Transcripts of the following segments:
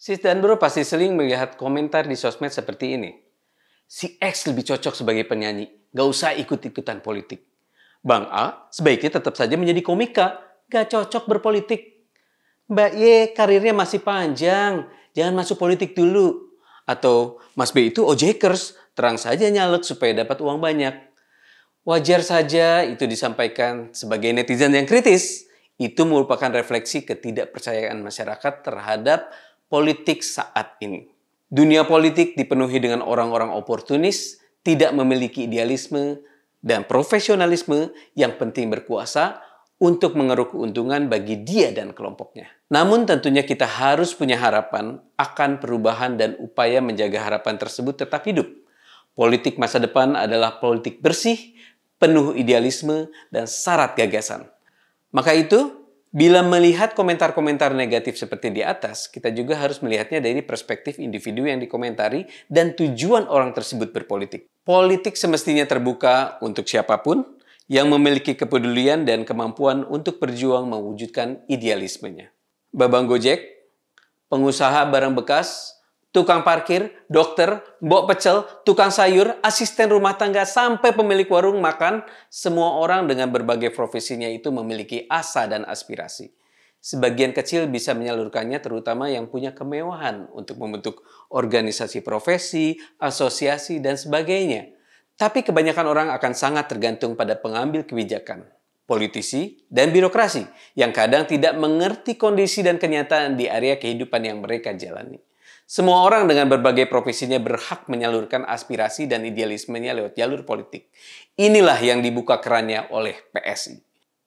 Sis dan bro pasti sering melihat komentar di sosmed seperti ini. Si X lebih cocok sebagai penyanyi, gak usah ikut-ikutan politik. Bang A sebaiknya tetap saja menjadi komika, gak cocok berpolitik. Mbak Y karirnya masih panjang, jangan masuk politik dulu. Atau Mas B itu ojekers, terang saja nyalek supaya dapat uang banyak. Wajar saja itu disampaikan sebagai netizen yang kritis. Itu merupakan refleksi ketidakpercayaan masyarakat terhadap politik saat ini. Dunia politik dipenuhi dengan orang-orang oportunis, tidak memiliki idealisme dan profesionalisme yang penting berkuasa untuk mengeruk keuntungan bagi dia dan kelompoknya. Namun tentunya kita harus punya harapan akan perubahan dan upaya menjaga harapan tersebut tetap hidup. Politik masa depan adalah politik bersih, penuh idealisme, dan syarat gagasan. Maka itu, Bila melihat komentar-komentar negatif seperti di atas, kita juga harus melihatnya dari perspektif individu yang dikomentari dan tujuan orang tersebut berpolitik. Politik semestinya terbuka untuk siapapun yang memiliki kepedulian dan kemampuan untuk berjuang mewujudkan idealismenya. Babang Gojek, pengusaha barang bekas, tukang parkir, dokter, mbok pecel, tukang sayur, asisten rumah tangga, sampai pemilik warung makan, semua orang dengan berbagai profesinya itu memiliki asa dan aspirasi. Sebagian kecil bisa menyalurkannya terutama yang punya kemewahan untuk membentuk organisasi profesi, asosiasi, dan sebagainya. Tapi kebanyakan orang akan sangat tergantung pada pengambil kebijakan, politisi, dan birokrasi yang kadang tidak mengerti kondisi dan kenyataan di area kehidupan yang mereka jalani. Semua orang dengan berbagai profesinya berhak menyalurkan aspirasi dan idealismenya lewat jalur politik. Inilah yang dibuka kerannya oleh PSI.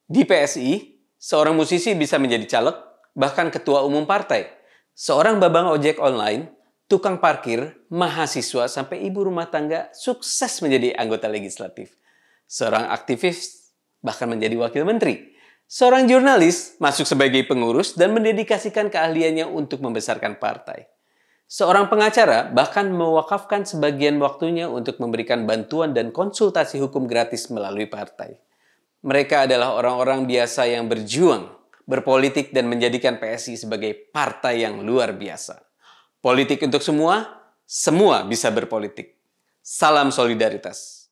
Di PSI, seorang musisi bisa menjadi caleg, bahkan ketua umum partai. Seorang babang ojek online, tukang parkir, mahasiswa, sampai ibu rumah tangga sukses menjadi anggota legislatif. Seorang aktivis bahkan menjadi wakil menteri. Seorang jurnalis masuk sebagai pengurus dan mendedikasikan keahliannya untuk membesarkan partai. Seorang pengacara bahkan mewakafkan sebagian waktunya untuk memberikan bantuan dan konsultasi hukum gratis melalui partai. Mereka adalah orang-orang biasa yang berjuang, berpolitik dan menjadikan PSI sebagai partai yang luar biasa. Politik untuk semua, semua bisa berpolitik. Salam solidaritas.